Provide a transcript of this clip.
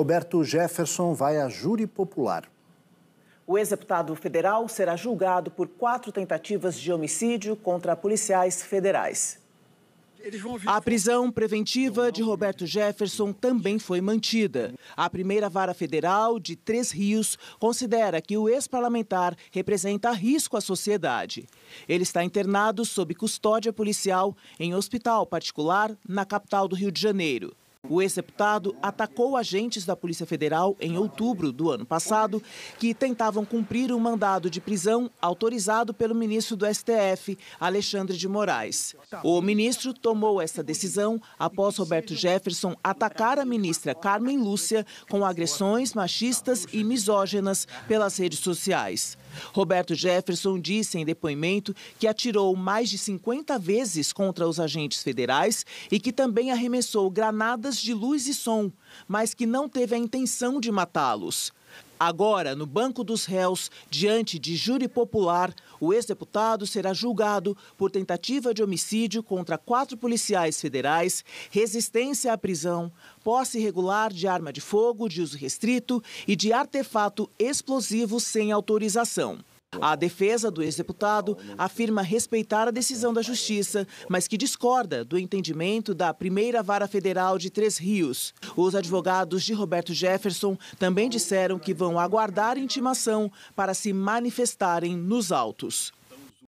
Roberto Jefferson vai a júri popular. O ex-deputado federal será julgado por quatro tentativas de homicídio contra policiais federais. A prisão preventiva de Roberto Jefferson também foi mantida. A primeira vara federal de Três Rios considera que o ex-parlamentar representa risco à sociedade. Ele está internado sob custódia policial em hospital particular na capital do Rio de Janeiro. O ex-deputado atacou agentes da Polícia Federal em outubro do ano passado, que tentavam cumprir o um mandado de prisão autorizado pelo ministro do STF, Alexandre de Moraes. O ministro tomou essa decisão após Roberto Jefferson atacar a ministra Carmen Lúcia com agressões machistas e misóginas pelas redes sociais. Roberto Jefferson disse em depoimento que atirou mais de 50 vezes contra os agentes federais e que também arremessou granadas de luz e som, mas que não teve a intenção de matá-los. Agora, no Banco dos Réus, diante de júri popular, o ex-deputado será julgado por tentativa de homicídio contra quatro policiais federais, resistência à prisão, posse irregular de arma de fogo de uso restrito e de artefato explosivo sem autorização. A defesa do ex-deputado afirma respeitar a decisão da Justiça, mas que discorda do entendimento da primeira vara federal de Três Rios. Os advogados de Roberto Jefferson também disseram que vão aguardar intimação para se manifestarem nos autos.